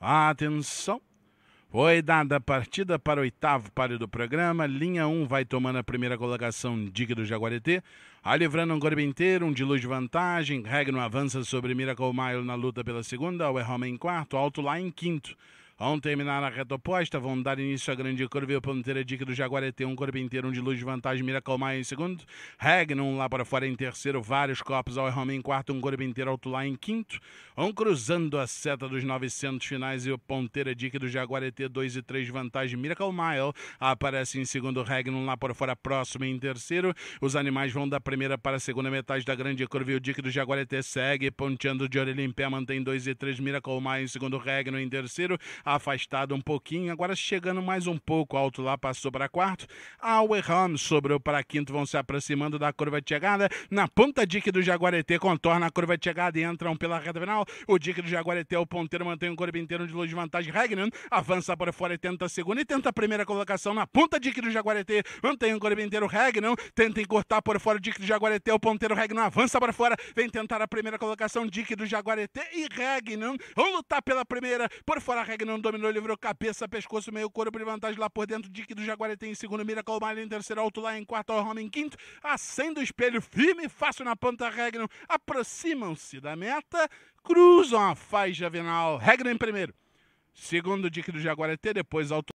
Atenção! Foi dada a partida para o oitavo páreo do programa. Linha 1 vai tomando a primeira colocação diga do Jaguareté. A livrando um corpo inteiro, um de luz de vantagem. Regno avança sobre Miracle Mile na luta pela segunda. O Erroma é em quarto, Alto lá em quinto. Ao terminar a reta oposta, vão dar início à grande curva e o ponteiro dica do ter um corpo inteiro, um de luz de vantagem, Miracalmar em segundo, Regnum lá para fora em terceiro, vários copos, ao Roma em quarto, um corpo inteiro, alto lá em quinto, vão cruzando a seta dos 900 finais e o ponteiro dica do ter 2 e 3 vantagem, Mile aparece em segundo, Regnum lá para fora, próximo em terceiro, os animais vão da primeira para a segunda metade da grande curva e o dica do Jaguarete segue, ponteando de orelha em pé, mantém 2 e 3, Mile em segundo, Regnum em terceiro, afastado um pouquinho, agora chegando mais um pouco alto lá, passou para quarto. Auer sobrou para quinto, vão se aproximando da curva de chegada. Na ponta, dica do Jaguareté contorna a curva de chegada e entram pela reta final. O dica do Jaguareté, o ponteiro, mantém o corpo inteiro de luz de vantagem. Regnan avança para fora e tenta a segunda e tenta a primeira colocação na ponta, dica do Jaguareté. Mantém o corpo inteiro, Regnan tenta encurtar por fora o Dick do Jaguareté. O ponteiro Regnan avança para fora, vem tentar a primeira colocação. dica do Jaguareté e Regnan vão lutar pela primeira. Por fora, Regnan dominou, dominou, livrou cabeça, pescoço, meio couro por vantagem lá por dentro. Dick do Jaguaretem em segundo, mira Malha em terceiro, alto lá em quarto, Home em quinto. acendo o espelho, firme e fácil na ponta Regno. Aproximam-se da meta, cruzam a faixa vinal Regno em primeiro. Segundo, Dick do Jaguareté, depois alto.